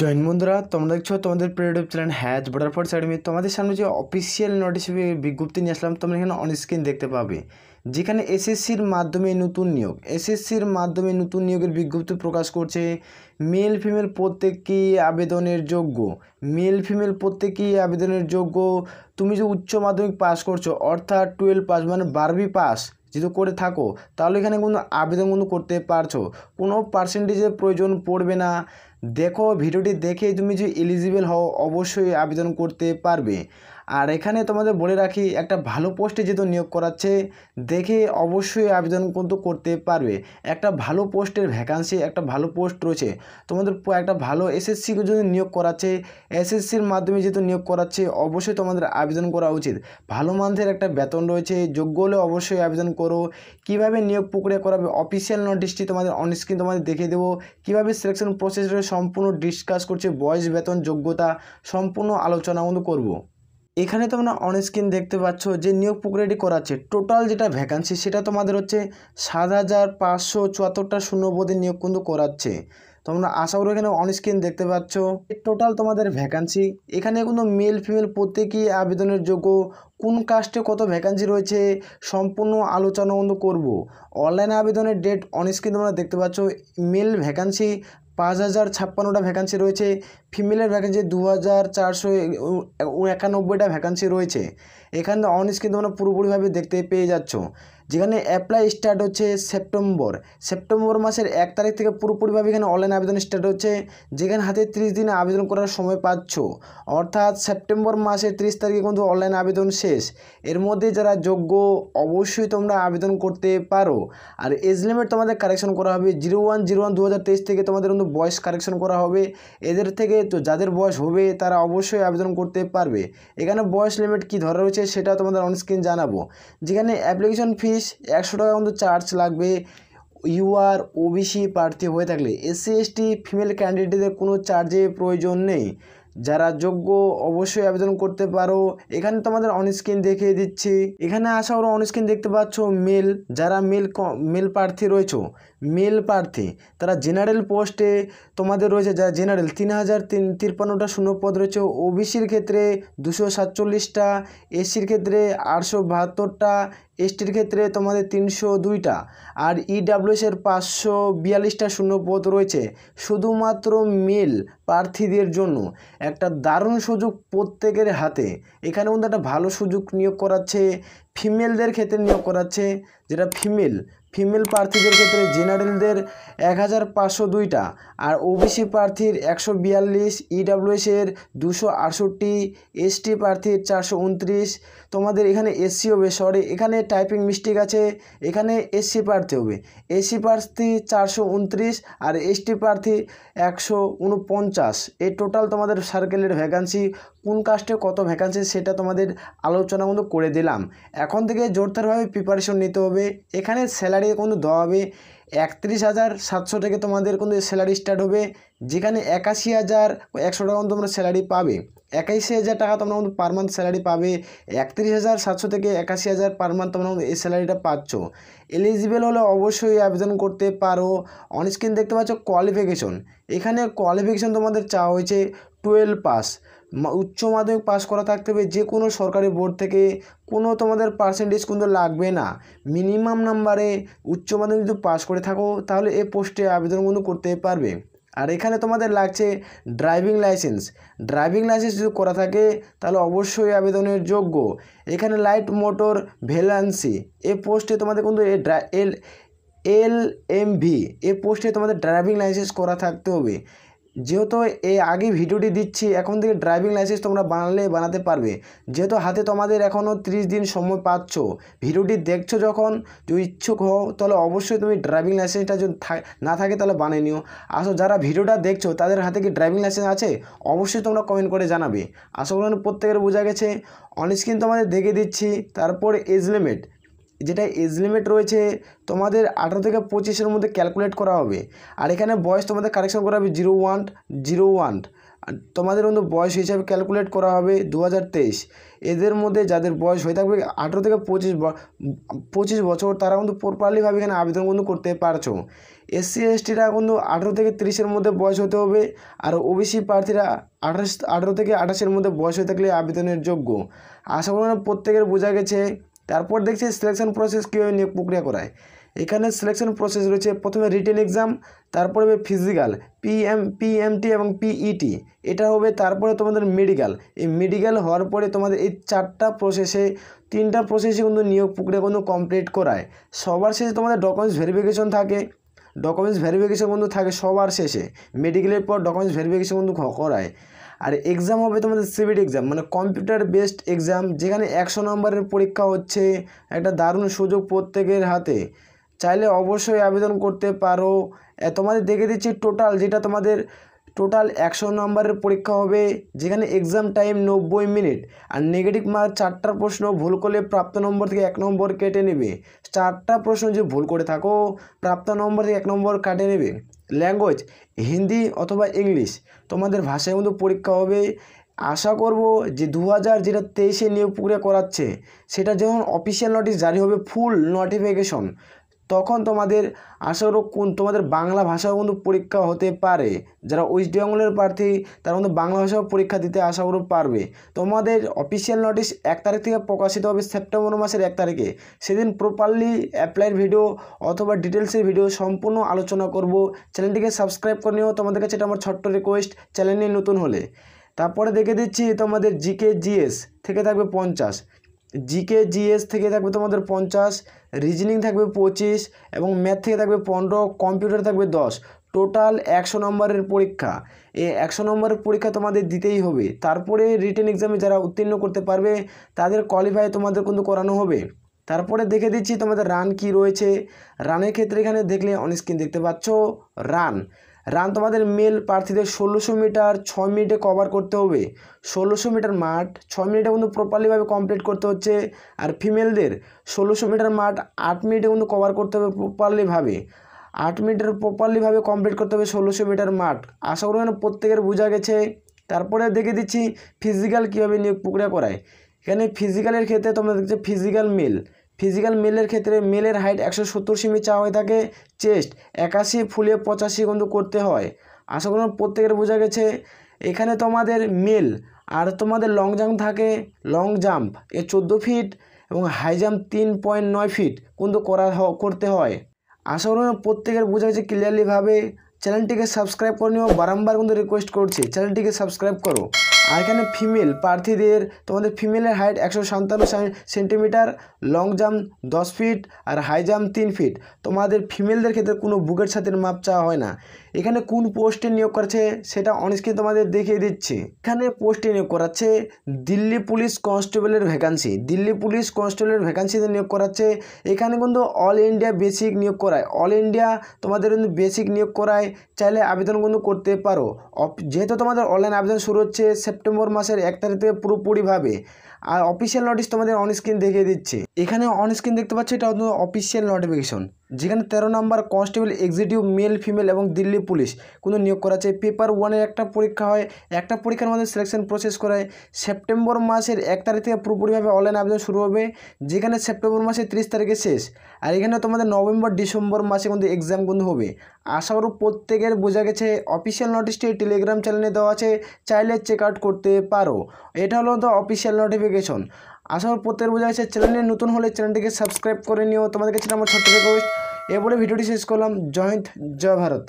join বন্ধুরা তোমরা দেখছো তোমাদের প্রিয় YouTube channel has border force অ্যাডমি তোমাদের সামনে যে অফিসিয়াল নোটিশ বিজ্ঞপ্তি নিয়ে আসলাম তোমরা এখানে অনস্ক্রিন দেখতে পাবে যেখানে এসএসসির মাধ্যমে নতুন নিয়োগ এসএসসির মাধ্যমে নতুন নিয়োগের বিজ্ঞপ্তি প্রকাশ করছে মেল ফিমেল প্রত্যেককেই আবেদনের যোগ্য মেল ফিমেল প্রত্যেকেই আবেদনের যোগ্য তুমি যে উচ্চ মাধ্যমিক পাস করছো অর্থাৎ টুয়েলভ পাস মানে বারবি পাস যদি করে থাকো তাহলে এখানে কোনো আবেদন কিন্তু করতে পারছো কোনো পার্সেন্টেজের প্রয়োজন পড়বে না দেখো ভিডিওটি দেখে তুমি যদি এলিজিবল হও অবশ্যই আবেদন করতে পারবে আর এখানে তোমাদের বলে রাখি একটা ভালো পোস্টে যেহেতু নিয়োগ করাচ্ছে দেখে অবশ্যই আবেদন কিন্তু করতে পারবে একটা ভালো পোস্টের ভ্যাকান্সি একটা ভালো পোস্ট রয়েছে তোমাদের একটা ভালো এসএসসি যদি নিয়োগ করাচ্ছে এসএসসির মাধ্যমে যেহেতু নিয়োগ করাচ্ছে অবশ্যই তোমাদের আবেদন করা উচিত ভালো মান্থের একটা বেতন রয়েছে যোগ্য হলে অবশ্যই আবেদন করো কিভাবে নিয়োগ প্রক্রিয়া করাবে অফিসিয়াল নোটিশটি তোমাদের অনস্ক্রিন তোমাদের দেখিয়ে দেবো কিভাবে সিলেকশন প্রসেস সম্পূর্ণ ডিসকাস করছে বয়স বেতন যোগ্যতা সম্পূর্ণ আলোচনা কিন্তু করবো এখানে তোমরা অনস্ক্রিন দেখতে পাচ্ছ যে নিয়োগ প্রক্রিয়াটি করাচ্ছে টোটাল যেটা ভ্যাকান্সি সেটা তোমাদের হচ্ছে সাত হাজার পাঁচশো চুয়াত্তরটা শূন্যপদে নিয়োগ কিন্তু করাচ্ছে তোমরা আশা করো এখানে অনস্ক্রিন দেখতে পাচ্ছ টোটাল তোমাদের ভ্যাকান্সি এখানে কোনো মেল ফিমেল প্রত্যেকেই আবেদনের যোগ্য কোন কাস্টে কত ভ্যাকান্সি রয়েছে সম্পূর্ণ আলোচনা কিন্তু করব অনলাইন আবেদনের ডেট অনস্ক্রিন তোমরা দেখতে পাচ্ছ মেল ভ্যাকান্সি পাঁচ হাজার ছাপ্পান্নটা ভ্যাকান্সি রয়েছে ফিমেলের ভ্যাকান্সি দু হাজার চারশো একানব্বইটা ভ্যাকান্সি রয়েছে এখানে অন কিন্তু আমরা পুরোপুরিভাবে দেখতে পেয়ে যাচ্ছ যেখানে অ্যাপ্লাই স্টার্ট হচ্ছে সেপ্টেম্বর সেপ্টেম্বর মাসের এক তারিখ থেকে পুরোপুরিভাবে এখানে অনলাইন আবেদন স্টার্ট হচ্ছে যেখানে হাতে ত্রিশ দিনে আবেদন করার সময় পাচ্ছ অর্থাৎ সেপ্টেম্বর মাসের ত্রিশ তারিখে কিন্তু অনলাইন আবেদন শেষ এর মধ্যে যারা যোগ্য অবশ্যই তোমরা আবেদন করতে পারো আর এজ লিমিট তোমাদের কারেকশন করা হবে জিরো ওয়ান জিরো ওয়ান দু হাজার তেইশ থেকে তোমাদের কিন্তু বয়স কারেকশন করা হবে এদের থেকে তো যাদের বয়স হবে তারা অবশ্যই আবেদন করতে পারবে এখানে বয়স লিমিট কি ধরা রয়েছে সেটা তোমাদের অনস্ক্রিন জানাবো যেখানে অ্যাপ্লিকেশন ফিস একশো টাকা কিন্তু চার্জ লাগবে ইউআর ওবিসি প্রার্থী হয়ে থাকলে এসসি এসটি ফিমেল ক্যান্ডিডেটদের কোনো চার্জে প্রয়োজন নেই যারা যোগ্য অবশ্যই আবেদন করতে পারো এখানে তোমাদের অনস্ক্রিন দেখিয়ে দিচ্ছি এখানে আসা ওরা অনস্ক্রিন দেখতে পাচ্ছ মেল যারা মেল মেল প্রার্থী রয়েছে মেল প্রার্থী তারা জেনারেল পোস্টে তোমাদের রয়েছে যারা জেনারেল তিন হাজার তিন তিরপান্নটা শূন্য পদ রয়েছে ওবিসির ক্ষেত্রে দুশো সাতচল্লিশটা এসির ক্ষেত্রে আটশো বাহাত্তরটা এসটির ক্ষেত্রে তোমাদের তিনশো দুইটা আর ইডাব্লিউএসের e পাঁচশো বিয়াল্লিশটা শূন্যপদ রয়েছে শুধুমাত্র মেল প্রার্থীদের জন্য একটা দারুণ সুযোগ প্রত্যেকের হাতে এখানে কিন্তু একটা ভালো সুযোগ নিয়োগ করাচ্ছে ফিমেলদের ক্ষেত্রে নিয়োগ করাচ্ছে যেটা ফিমেল ফিমেল প্রার্থীদের ক্ষেত্রে জেনারেলদের এক হাজার পাঁচশো দুইটা আর ওবিসি প্রার্থীর একশো বিয়াল্লিশ ইডাব্লিউএসের দুশো আটষট্টি এসটি প্রার্থীর চারশো উনত্রিশ তোমাদের এখানে এসসি হবে সরি এখানে টাইপিং মিস্টেক আছে এখানে এসসি প্রার্থী হবে এসসি প্রার্থী চারশো উনত্রিশ আর এসটি প্রার্থী একশো উনপঞ্চাশ এই টোটাল তোমাদের সার্কেলের ভ্যাকান্সি কোন কাস্টে কত ভ্যাকান্সি সেটা তোমাদের আলোচনা মতো করে দিলাম এখন থেকে জোরদারভাবে প্রিপারেশন নিতে হবে এখানে স্যালারি কিন্তু দেওয়া হবে একত্রিশ হাজার সাতশো থেকে তোমাদের কিন্তু স্যালারি স্টার্ট হবে যেখানে একাশি হাজার একশো টাকা তোমরা স্যালারি পাবে একাশি হাজার টাকা তোমরা কিন্তু পার মান্থ স্যালারি পাবে একত্রিশ হাজার সাতশো থেকে একাশি হাজার পার মান্থ তোমরা এই স্যালারিটা পাচ্ছ এলিজিবেল হলে অবশ্যই আবেদন করতে পারো অনেক অনস্ক্রিন দেখতে পাচ্ছ কোয়ালিফিকেশন এখানে কোয়ালিফিকেশন তোমাদের চাওয়া হয়েছে টুয়েলভ পাস উচ্চ মাধ্যমিক পাস করা থাকতে হবে যে কোনো সরকারি বোর্ড থেকে কোনো তোমাদের পার্সেন্টেজ কিন্তু লাগবে না মিনিমাম নাম্বারে উচ্চ মাধ্যমিক যদি পাস করে থাকো তাহলে এ পোস্টে আবেদন কিন্তু করতে পারবে আর এখানে তোমাদের লাগছে ড্রাইভিং লাইসেন্স ড্রাইভিং লাইসেন্স যদি করা থাকে তাহলে অবশ্যই আবেদনের যোগ্য এখানে লাইট মোটর ভেলান্সি এ পোস্টে তোমাদের কিন্তু এ ড্রাই এল এল এম ভি এ পোস্টে তোমাদের ড্রাইভিং লাইসেন্স করা থাকতে হবে যেহেতু এই আগে ভিডিওটি দিচ্ছি এখন থেকে ড্রাইভিং লাইসেন্স তোমরা বানালে বানাতে পারবে যেহেতু হাতে তোমাদের এখনও 30 দিন সময় পাচ্ছ ভিডিওটি দেখছো যখন যদি ইচ্ছুক হও তাহলে অবশ্যই তুমি ড্রাইভিং লাইসেন্সটা যদি না থাকে তাহলে বানিয়ে নিও আসো যারা ভিডিওটা দেখছো তাদের হাতে কি ড্রাইভিং লাইসেন্স আছে অবশ্যই তোমরা কমেন্ট করে জানাবে আশা করি প্রত্যেকের বোঝা গেছে অনস্ক্রিন তোমাদের দেখে দিচ্ছি তারপর এজ লিমিট যেটা এজ লিমিট রয়েছে তোমাদের আঠারো থেকে পঁচিশের মধ্যে ক্যালকুলেট করা হবে আর এখানে বয়স তোমাদের কারেকশন করা হবে জিরো ওয়ান জিরো ওয়ান তোমাদের মধ্যে বয়স হিসাবে ক্যালকুলেট করা হবে দু এদের মধ্যে যাদের বয়স হয়ে থাকবে আঠেরো থেকে পঁচিশ পঁচিশ বছর তারা কিন্তু প্রপারলিভাবে এখানে আবেদন কিন্তু করতে পারছো এসসি এসটিরা কিন্তু আঠেরো থেকে তিরিশের মধ্যে বয়স হতে হবে আর ওবিসি প্রার্থীরা আঠাশ আঠেরো থেকে আঠাশের মধ্যে বয়স হয়ে থাকলে আবেদনের যোগ্য আশা করি প্রত্যেকের বোঝা গেছে তারপর দেখছি সিলেকশন প্রসেস কীভাবে নিয়োগ প্রক্রিয়া করায় এখানে সিলেকশন প্রসেস রয়েছে প্রথমে রিটেন এক্সাম তারপরে হবে ফিজিক্যাল পিএম পিএমটি এবং পিইটি e এটা হবে তারপরে তোমাদের মেডিকেল এই মেডিকেল হওয়ার পরে তোমাদের এই চারটা প্রসেসে তিনটা প্রসেসে কিন্তু নিয়োগ প্রক্রিয়া কিন্তু কমপ্লিট করায় সবার শেষে তোমাদের ডকুমেন্টস ভেরিফিকেশন থাকে ডকুমেন্টস ভেরিফিকেশন কিন্তু থাকে সবার শেষে মেডিকেলের পর ডকুমেন্টস ভেরিফিকেশন কিন্তু করায় আর এক্সাম হবে তোমাদের সিভিট এক্সাম মানে কম্পিউটার বেসড এক্সাম যেখানে একশো নম্বরের পরীক্ষা হচ্ছে একটা দারুণ সুযোগ প্রত্যেকের হাতে চাইলে অবশ্যই আবেদন করতে পারো তোমাদের দেখে দিচ্ছি টোটাল যেটা তোমাদের টোটাল একশো নম্বরের পরীক্ষা হবে যেখানে এক্সাম টাইম নব্বই মিনিট আর নেগেটিভ মার্ক চারটা প্রশ্ন ভুল করলে প্রাপ্ত নম্বর থেকে এক নম্বর কেটে নেবে চারটা প্রশ্ন যে ভুল করে থাকো প্রাপ্ত নম্বর থেকে এক নম্বর কাটে নেবে ল্যাঙ্গুয়েজ হিন্দি অথবা ইংলিশ তোমাদের ভাষায় কিন্তু পরীক্ষা হবে আশা করব যে দু হাজার যেটা তেইশে নিয়োগ প্রক্রিয়া করাচ্ছে সেটা যখন অফিসিয়াল নোটিশ জারি হবে ফুল নোটিফিকেশন তখন তোমাদের করো কোন তোমাদের বাংলা ভাষাও কিন্তু পরীক্ষা হতে পারে যারা ওয়েস্ট বেঙ্গলের প্রার্থী তারা কিন্তু বাংলা ভাষাও পরীক্ষা দিতে করো পারবে তোমাদের অফিসিয়াল নোটিশ এক তারিখ থেকে প্রকাশিত হবে সেপ্টেম্বর মাসের এক তারিখে সেদিন প্রপারলি অ্যাপ্লাইয়ের ভিডিও অথবা ডিটেলসের ভিডিও সম্পূর্ণ আলোচনা করব চ্যানেলটিকে সাবস্ক্রাইব করে নিও তোমাদের কাছে এটা আমার ছোট্ট রিকোয়েস্ট চ্যানেল নিয়ে নতুন হলে তারপরে দেখে দিচ্ছি তোমাদের জিকে জিএস থেকে থাকবে পঞ্চাশ জিকে জিএস থেকে থাকবে তোমাদের পঞ্চাশ রিজনিং থাকবে পঁচিশ এবং ম্যাথ থেকে থাকবে পনেরো কম্পিউটার থাকবে দশ টোটাল একশো নম্বরের পরীক্ষা এই একশো নম্বরের পরীক্ষা তোমাদের দিতেই হবে তারপরে রিটেন এক্সামে যারা উত্তীর্ণ করতে পারবে তাদের কোয়ালিফাই তোমাদের কিন্তু করানো হবে তারপরে দেখে দিচ্ছি তোমাদের রান কি রয়েছে রানের ক্ষেত্রে এখানে দেখলে অনস্ক্রিন দেখতে পাচ্ছ রান রান তোমাদের মেল প্রার্থীদের ষোলোশো মিটার ছ মিনিটে কভার করতে হবে ষোলোশো মিটার মাঠ ছয় মিনিটে কিন্তু প্রপারলিভাবে কমপ্লিট করতে হচ্ছে আর ফিমেলদের ষোলোশো মিটার মাঠ আট মিনিটে কিন্তু কভার করতে হবে প্রপারলিভাবে আট মিনিটের প্রপারলিভাবে কমপ্লিট করতে হবে ষোলোশো মিটার মাঠ আশা করি যেন প্রত্যেকের বোঝা গেছে তারপরে দেখে দিচ্ছি ফিজিক্যাল কীভাবে নিয়োগ প্রক্রিয়া করায় এখানে ফিজিক্যালের ক্ষেত্রে তোমরা দেখছো ফিজিক্যাল মেল ফিজিক্যাল মেলের ক্ষেত্রে মেলের হাইট একশো সত্তর সেমি চাওয়া হয়ে থাকে চেস্ট একাশি ফুলে পঁচাশি কিন্তু করতে হয় আশা করুন প্রত্যেকের বোঝা গেছে এখানে তোমাদের মেল আর তোমাদের লং জাম্প থাকে লং জাম্প এ চোদ্দো ফিট এবং হাই জাম্প তিন পয়েন্ট নয় ফিট কিন্তু করা করতে হয় আশা করুন প্রত্যেকের বোঝা গেছে ক্লিয়ারলিভাবে চ্যানেলটিকে সাবস্ক্রাইব করে নিও বারম্বার কিন্তু রিকোয়েস্ট করছি চ্যানেলটিকে সাবস্ক্রাইব করো আর এখানে ফিমেল প্রার্থীদের তোমাদের ফিমেলের হাইট একশো সাতান্ন সেন্টিমিটার লং জাম্প দশ ফিট আর হাই জাম্প তিন ফিট তোমাদের ফিমেলদের ক্ষেত্রে কোনো বুকের সাথে মাপ চাওয়া হয় না এখানে কোন পোস্টে নিয়োগ করেছে সেটা অনেক তোমাদের দেখিয়ে দিচ্ছে এখানে পোস্টে নিয়োগ করাচ্ছে দিল্লি পুলিশ কনস্টেবলের ভ্যাকান্সি দিল্লি পুলিশ কনস্টেবলের ভ্যাকান্সিতে নিয়োগ করাচ্ছে এখানে কিন্তু অল ইন্ডিয়া বেসিক নিয়োগ করায় অল ইন্ডিয়া তোমাদের কিন্তু বেসিক নিয়োগ করায় চাইলে আবেদন কিন্তু করতে পারো যেহেতু তোমাদের অনলাইন আবেদন শুরু হচ্ছে সেপ্টেম্বর মাসের এক তারিখ থেকে পুরোপুরিভাবে আর অফিসিয়াল নোটিশ তোমাদের অন স্ক্রিন দেখিয়ে দিচ্ছে এখানে অন স্ক্রিন দেখতে পাচ্ছ এটা অফিসিয়াল নোটিফিকেশন যেখানে তেরো number constable executive male female এবং দিল্লি পুলিশ কোনো নিয়োগ করা আছে পেপার ওয়ানের একটা পরীক্ষা হয় একটা পরীক্ষার মধ্যে সিলেকশন প্রসেস করা হয় সেপ্টেম্বর মাসের এক তারিখ থেকে পুরোপুরিভাবে অনলাইন আবেদন শুরু হবে যেখানে সেপ্টেম্বর মাসের তিরিশ তারিখে শেষ আর এখানে তোমাদের নভেম্বর ডিসেম্বর মাসে কিন্তু এক্সাম কিন্তু হবে আশা করব প্রত্যেকের বোঝা গেছে অফিসিয়াল নোটিশটি টেলিগ্রাম চ্যানেলে দেওয়া আছে চাইলে চেক আউট করতে পারো এটা হলো তো অফিসিয়াল নোটিফিকেশন নোটিফিকেশন আশা করি প্রত্যেক বোঝা গেছে চ্যানেলে নতুন হলে চ্যানেলটিকে সাবস্ক্রাইব করে নিও তোমাদের কাছে আমার ছোট্ট রিকোয়েস্ট এরপরে ভিডিওটি শেষ করলাম জয় হিন্দ জয় ভারত